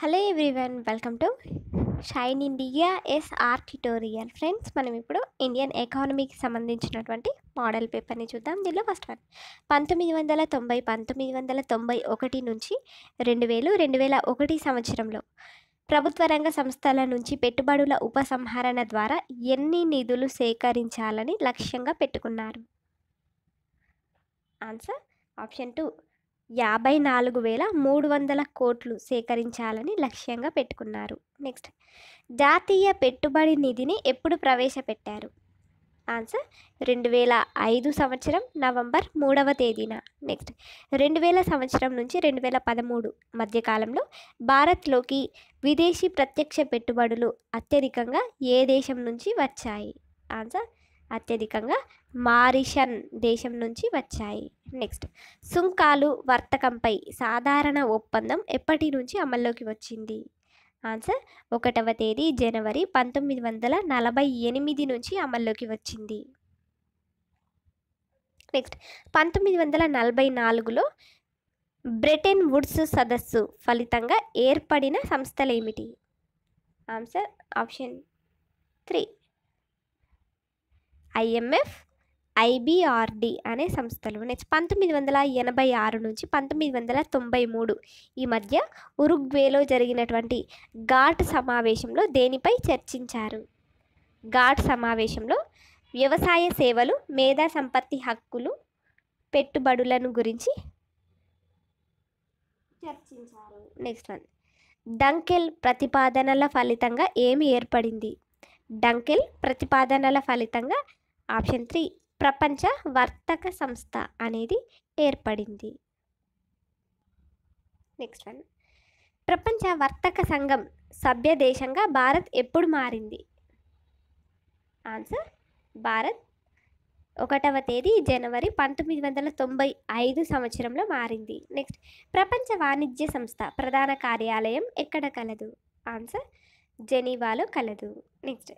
hello everyone welcome to Shine India SR tutorial friends మనం ఇప్పుడు Indian ఎకానమీకి సంబంధించినటువంటి మోడల్ పేపర్ని చూద్దాం దీనిలో ఫస్ట్ వన్ పంతొమ్మిది వందల తొంభై పంతొమ్మిది వందల తొంభై ఒకటి నుంచి రెండు వేలు రెండు వేల ఒకటి సంవత్సరంలో ప్రభుత్వ రంగ సంస్థల నుంచి పెట్టుబడుల ఉపసంహరణ ద్వారా ఎన్ని నిధులు సేకరించాలని లక్ష్యంగా పెట్టుకున్నారు ఆన్సర్ ఆప్షన్ టూ యాభై నాలుగు వేల మూడు వందల కోట్లు సేకరించాలని లక్ష్యంగా పెట్టుకున్నారు నెక్స్ట్ జాతీయ పెట్టుబడి నిధిని ఎప్పుడు ప్రవేశపెట్టారు ఆన్సర్ రెండు వేల ఐదు సంవత్సరం నవంబర్ మూడవ తేదీన నెక్స్ట్ రెండు వేల సంవత్సరం నుంచి రెండు వేల పదమూడు మధ్యకాలంలో భారత్లోకి విదేశీ ప్రత్యక్ష పెట్టుబడులు అత్యధికంగా ఏ దేశం నుంచి వచ్చాయి ఆన్సర్ అత్యధికంగా మారిషన్ దేశం నుంచి వచ్చాయి నెక్స్ట్ సుంకాలు వర్తకంపై సాధారణ ఒప్పందం ఎప్పటి నుంచి అమల్లోకి వచ్చింది ఆన్సర్ ఒకటవ తేదీ జనవరి పంతొమ్మిది వందల నలభై ఎనిమిది నుంచి అమల్లోకి వచ్చింది నెక్స్ట్ పంతొమ్మిది వందల నలభై నాలుగులో బ్రిటన్ వుడ్స్ సదస్సు ఫలితంగా ఏర్పడిన సంస్థలేమిటి answer option three IMF IBRD అనే సంస్థలు నెక్స్ట్ పంతొమ్మిది వందల ఎనభై ఆరు నుంచి పంతొమ్మిది వందల తొంభై మూడు ఈ మధ్య ఉరుగ్వేలో జరిగినటువంటి ఘాట్ సమావేశంలో దేనిపై చర్చించారు ఘాట్ సమావేశంలో వ్యవసాయ సేవలు మేధా సంపత్తి హక్కులు పెట్టుబడులను గురించి చర్చించారు నెక్స్ట్ వన్ డంకెల్ ప్రతిపాదనల ఫలితంగా ఏమి ఏర్పడింది డంకెల్ ప్రతిపాదనల ఫలితంగా ఆప్షన్ త్రీ ప్రపంచ వర్తక సంస్థ అనేది ఏర్పడింది నెక్స్ట్ వన్ ప్రపంచ వర్తక సంఘం సభ్య దేశంగా భారత్ ఎప్పుడు మారింది ఆన్సర్ భారత్ ఒకటవ తేదీ జనవరి పంతొమ్మిది వందల తొంభై ఐదు సంవత్సరంలో మారింది నెక్స్ట్ ప్రపంచ వాణిజ్య సంస్థ ప్రధాన కార్యాలయం ఎక్కడ కలదు ఆన్సర్ జెనీవాలో కలదు నెక్స్ట్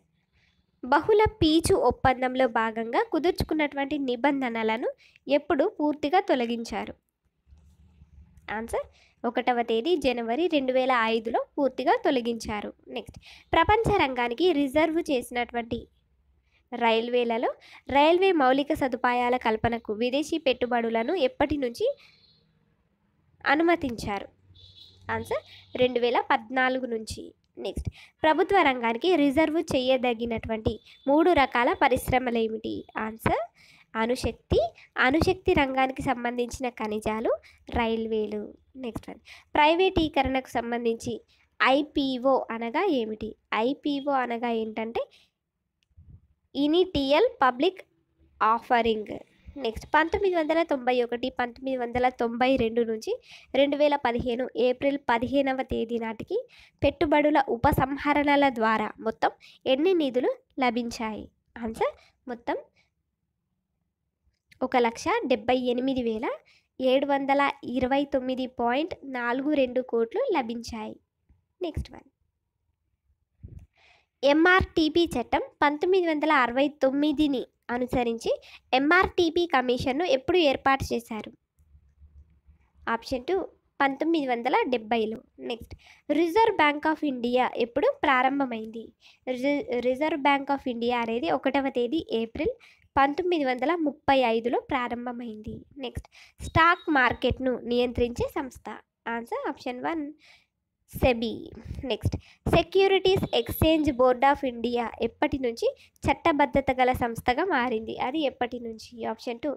బహుళ పీచు ఒప్పందంలో భాగంగా కుదుర్చుకున్నటువంటి నిబంధనలను ఎప్పుడు పూర్తిగా తొలగించారు ఆన్సర్ ఒకటవ తేదీ జనవరి రెండు వేల ఐదులో పూర్తిగా తొలగించారు నెక్స్ట్ ప్రపంచ రంగానికి రిజర్వ్ చేసినటువంటి రైల్వేలలో రైల్వే మౌలిక సదుపాయాల కల్పనకు విదేశీ పెట్టుబడులను ఎప్పటి నుంచి అనుమతించారు ఆన్సర్ రెండు వేల పద్నాలుగు నుంచి నెక్స్ట్ ప్రభుత్వ రంగానికి రిజర్వ్ చేయదగినటువంటి మూడు రకాల పరిశ్రమలు ఏమిటి ఆన్సర్ అణుశక్తి అణుశక్తి రంగానికి సంబంధించిన ఖనిజాలు రైల్వేలు నెక్స్ట్ వన్ ప్రైవేటీకరణకు సంబంధించి ఐపీఓ అనగా ఏమిటి ఐపీఓ అనగా ఏంటంటే ఇనిటియల్ పబ్లిక్ ఆఫరింగ్ నెక్స్ట్ పంతొమ్మిది వందల తొంభై ఒకటి పంతొమ్మిది వందల తొంభై రెండు నుంచి రెండు వేల పదిహేను ఏప్రిల్ పదిహేనవ తేదీ నాటికి పెట్టుబడుల ఉపసంహరణల ద్వారా మొత్తం ఎన్ని నిధులు లభించాయి ఆన్సర్ మొత్తం ఒక లక్ష డెబ్బై ఎనిమిది వేల ఏడు వందల ఇరవై తొమ్మిది పాయింట్ నాలుగు రెండు కోట్లు లభించాయి నెక్స్ట్ వన్ ఎంఆర్టీపీ చట్టం పంతొమ్మిది వందల అరవై తొమ్మిదిని అనుసరించి ఎంఆర్టీపీ కమిషన్ను ఎప్పుడు ఏర్పాటు చేశారు ఆప్షన్ టూ పంతొమ్మిది వందల డెబ్బైలో next Reserve Bank of India ఎప్పుడు ప్రారంభమైంది రిజర్వ్ బ్యాంక్ ఆఫ్ ఇండియా అనేది ఒకటవ తేదీ ఏప్రిల్ పంతొమ్మిది వందల ముప్పై ఐదులో ప్రారంభమైంది నెక్స్ట్ స్టాక్ మార్కెట్ను నియంత్రించే సంస్థ answer option one SEBI next securities exchange board of India ఎప్పటి నుంచి చట్టబద్ధత గల సంస్థగా మారింది అది ఎప్పటి నుంచి ఆప్షన్ టూ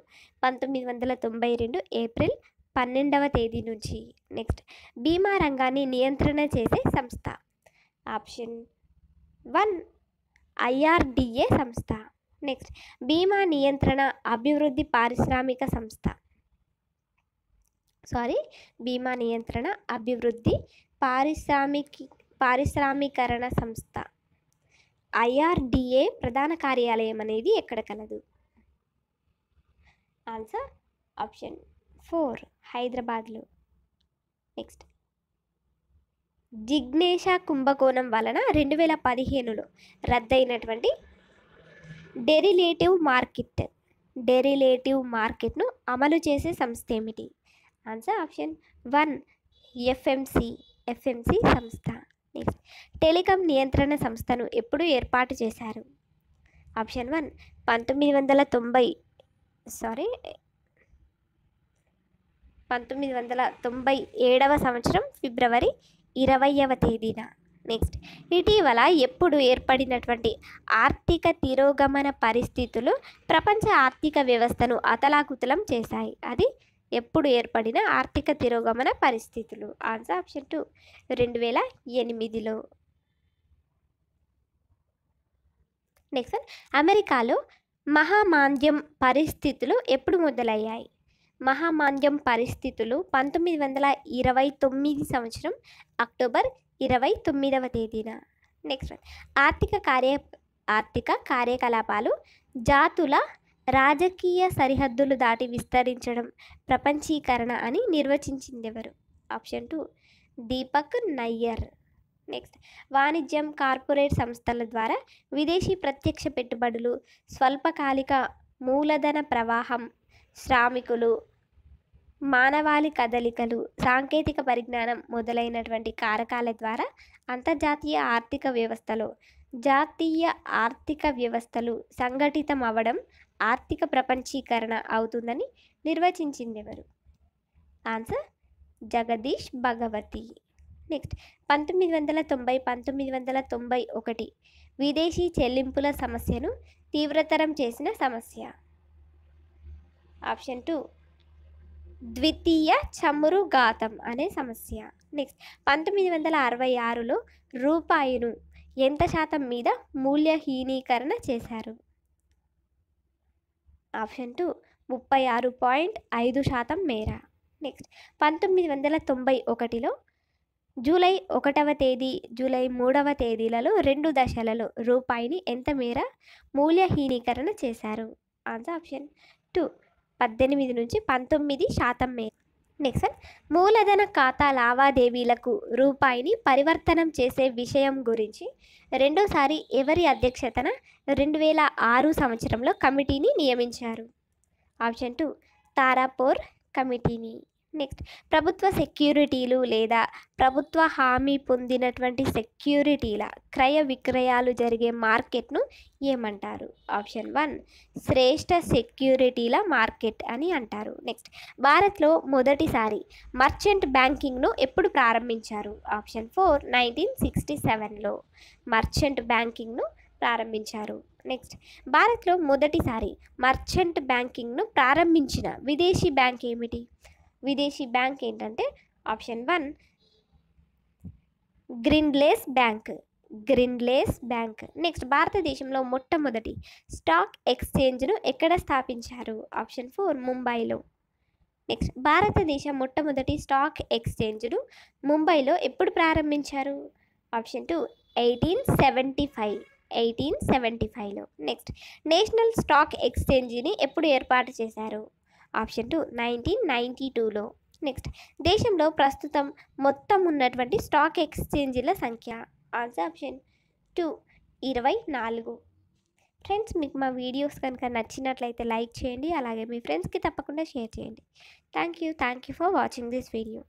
పంతొమ్మిది వందల తొంభై రెండు ఏప్రిల్ పన్నెండవ తేదీ నుంచి నెక్స్ట్ బీమా రంగాన్ని నియంత్రణ చేసే సంస్థ ఆప్షన్ వన్ ఐఆర్డిఏ సంస్థ నెక్స్ట్ బీమా నియంత్రణ అభివృద్ధి పారిశ్రామిక సంస్థ సారీ బీమా నియంత్రణ అభివృద్ధి పారిశ్రామికీ పారిశ్రామీకరణ సంస్థ ఐఆర్డిఏ ప్రధాన కార్యాలయం అనేది ఎక్కడ కలదు ఆన్సర్ ఆప్షన్ ఫోర్ హైదరాబాద్లో నెక్స్ట్ జిగ్నేష కుంభకోణం వలన రెండు వేల పదిహేనులో రద్దయినటువంటి డెరిలేటివ్ మార్కెట్ డెరిలేటివ్ మార్కెట్ను అమలు చేసే సంస్థ ఏమిటి answer option one FMC FMC సంస్థ నెక్స్ట్ టెలికాం నియంత్రణ సంస్థను ఎప్పుడు ఏర్పాటు చేశారు ఆప్షన్ వన్ పంతొమ్మిది వందల తొంభై సారీ పంతొమ్మిది వందల తొంభై ఏడవ సంవత్సరం ఫిబ్రవరి ఇరవయవ తేదీన నెక్స్ట్ ఇటీవల ఎప్పుడు ఏర్పడినటువంటి ఆర్థిక తిరోగమన పరిస్థితులు ప్రపంచ ఆర్థిక వ్యవస్థను అతలాకుతలం చేశాయి అది ఎప్పుడు ఏర్పడిన ఆర్థిక తిరోగమన పరిస్థితులు ఆన్సర్ ఆప్షన్ టూ రెండు వేల ఎనిమిదిలో నెక్స్ట్ అమెరికాలో మహామాంద్యం పరిస్థితులు ఎప్పుడు మొదలయ్యాయి మహామాంద్యం పరిస్థితులు పంతొమ్మిది వందల ఇరవై తొమ్మిది సంవత్సరం అక్టోబర్ ఇరవై తొమ్మిదవ తేదీన నెక్స్ట్ ఆర్థిక కార్య ఆర్థిక కార్యకలాపాలు జాతుల రాజకీయ సరిహద్దులు దాటి విస్తరించడం ప్రపంచీకరణ అని నిర్వచించింది ఎవరు option two Deepak Nayyar next వాణిజ్యం కార్పొరేట్ సంస్థల ద్వారా విదేశీ ప్రత్యక్ష పెట్టుబడులు స్వల్పకాలిక మూలధన ప్రవాహం శ్రామికులు మానవాళి కదలికలు సాంకేతిక పరిజ్ఞానం మొదలైనటువంటి కారకాల ద్వారా అంతర్జాతీయ ఆర్థిక వ్యవస్థలో జాతీయ ఆర్థిక వ్యవస్థలు సంఘటితం అవడం ఆర్థిక ప్రపంచీకరణ అవుతుందని నిర్వచించింది ఎవరు ఆన్సర్ జగదీష్ భగవతి నెక్స్ట్ పంతొమ్మిది వందల తొంభై పంతొమ్మిది వందల తొంభై ఒకటి విదేశీ చెల్లింపుల సమస్యను తీవ్రతరం చేసిన సమస్య ఆప్షన్ టూ ద్వితీయ చమురు ఘాతం అనే సమస్య నెక్స్ట్ పంతొమ్మిది వందల అరవై ఆరులో రూపాయిను ఎంత శాతం మీద మూల్యహీనీకరణ చేశారు ఆప్షన్ టూ ముప్పై ఆరు పాయింట్ ఐదు శాతం మేర నెక్స్ట్ పంతొమ్మిది వందల తొంభై ఒకటిలో జూలై ఒకటవ తేదీ జూలై మూడవ తేదీలలో రెండు దశలలో రూపాయిని ఎంత మేర మూల్యహీనీకరణ చేశారు ఆన్సర్ ఆప్షన్ టూ పద్దెనిమిది నుంచి పంతొమ్మిది శాతం మేర నెక్స్ట్ మూలధన ఖాతా లావాదేవీలకు రూపాయిని పరివర్తనం చేసే విషయం గురించి రెండోసారి ఎవరి అధ్యక్షతన రెండు వేల ఆరు సంవత్సరంలో కమిటీని నియమించారు ఆప్షన్ టూ తారాపోర్ కమిటీని నెక్స్ట్ ప్రభుత్వ సెక్యూరిటీలు లేదా ప్రభుత్వ హామీ పొందినటువంటి సెక్యూరిటీల క్రయ విక్రయాలు జరిగే మార్కెట్ను ఏమంటారు ఆప్షన్ వన్ శ్రేష్ఠ సెక్యూరిటీల మార్కెట్ అని అంటారు నెక్స్ట్ భారత్లో మొదటిసారి మర్చెంట్ బ్యాంకింగ్ను ఎప్పుడు ప్రారంభించారు ఆప్షన్ ఫోర్ నైన్టీన్ సిక్స్టీ సెవెన్లో మర్చెంట్ బ్యాంకింగ్ను ప్రారంభించారు నెక్స్ట్ భారత్లో మొదటిసారి మర్చెంట్ బ్యాంకింగ్ను ప్రారంభించిన విదేశీ బ్యాంక్ ఏమిటి విదేశీ బ్యాంక్ ఏంటంటే option one Grindlays bank Grindlays bank next భారతదేశంలో మొట్టమొదటి స్టాక్ ఎక్స్చేంజ్ను ఎక్కడ స్థాపించారు ఆప్షన్ ఫోర్ ముంబైలో నెక్స్ట్ భారతదేశం మొట్టమొదటి స్టాక్ ఎక్స్చేంజ్ను ముంబైలో ఎప్పుడు ప్రారంభించారు option two eighteen seventy five eighteen seventy ఫైవ్లో నెక్స్ట్ నేషనల్ స్టాక్ ఎక్స్చేంజ్ని ఎప్పుడు ఏర్పాటు చేశారు ఆప్షన్ టూ నైన్టీన్ నైంటీ టూలో నెక్స్ట్ దేశంలో ప్రస్తుతం మొత్తం ఉన్నటువంటి స్టాక్ ఎక్స్చేంజీల సంఖ్య ఆన్సర్ ఆప్షన్ టూ ఇరవై నాలుగు ఫ్రెండ్స్ మీకు మా వీడియోస్ కనుక నచ్చినట్లయితే లైక్ చేయండి అలాగే మీ ఫ్రెండ్స్కి తప్పకుండా షేర్ చేయండి thank you thank you for watching this video